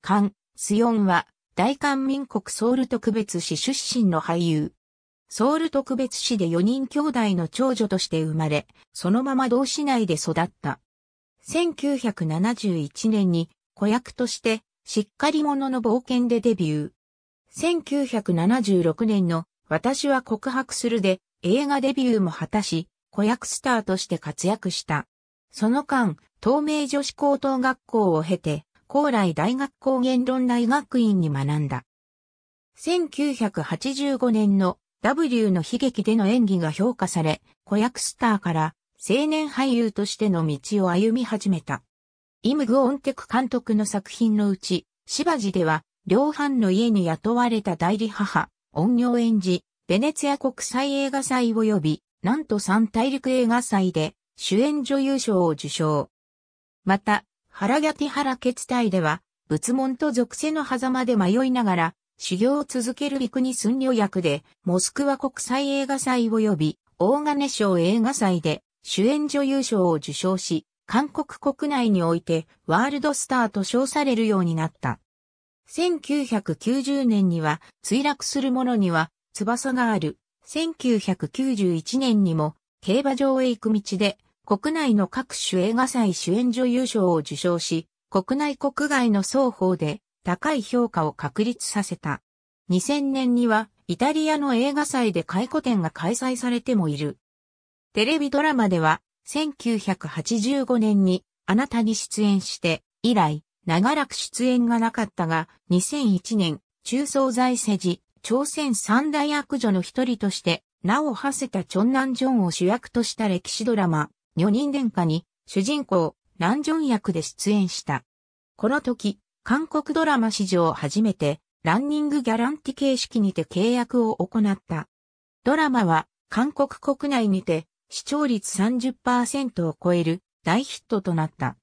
カスヨンは、大韓民国ソウル特別市出身の俳優。ソウル特別市で4人兄弟の長女として生まれ、そのまま同市内で育った。1971年に子役として、しっかり者の冒険でデビュー。1976年の私は告白するで映画デビューも果たし、子役スターとして活躍した。その間、東名女子高等学校を経て、高麗大学高原論大学院に学んだ。1985年の W の悲劇での演技が評価され、子役スターから青年俳優としての道を歩み始めた。イム・グ・オンテク監督の作品のうち、芝ばでは、両藩の家に雇われた代理母、音量演じ、ベネツィア国際映画祭及び、なんと三大陸映画祭で主演女優賞を受賞。また、原ギャティ原決隊では、仏門と属性の狭間で迷いながら、修行を続ける陸に寸ス役で、モスクワ国際映画祭及び、大金賞映画祭で、主演女優賞を受賞し、韓国国内において、ワールドスターと称されるようになった。1990年には、墜落する者には、翼がある。1991年にも、競馬場へ行く道で、国内の各種映画祭主演女優賞を受賞し、国内国外の双方で高い評価を確立させた。2000年にはイタリアの映画祭で回顧展が開催されてもいる。テレビドラマでは1985年にあなたに出演して以来長らく出演がなかったが2001年中層財政時朝鮮三大悪女の一人として、名を馳せた長男ジョンを主役とした歴史ドラマ、女人殿下に主人公、ランジョン役で出演した。この時、韓国ドラマ史上初めてランニングギャランティ形式にて契約を行った。ドラマは韓国国内にて視聴率30%を超える大ヒットとなった。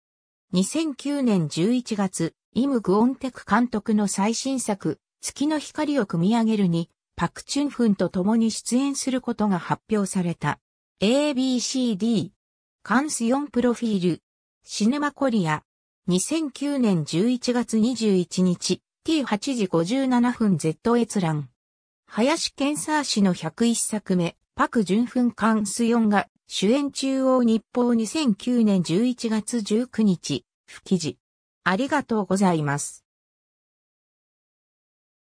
2009年11月、イム・グオンテク監督の最新作、月の光を組み上げるに、パク・チュンフンと共に出演することが発表された。ABCD カンスヨンプロフィール。シネマコリア。2009年11月21日、T8 時57分 Z 閲覧。林健三氏の101作目、パク・ジュンフン・カンスヨンが、主演中央日報2009年11月19日、不記事。ありがとうございます。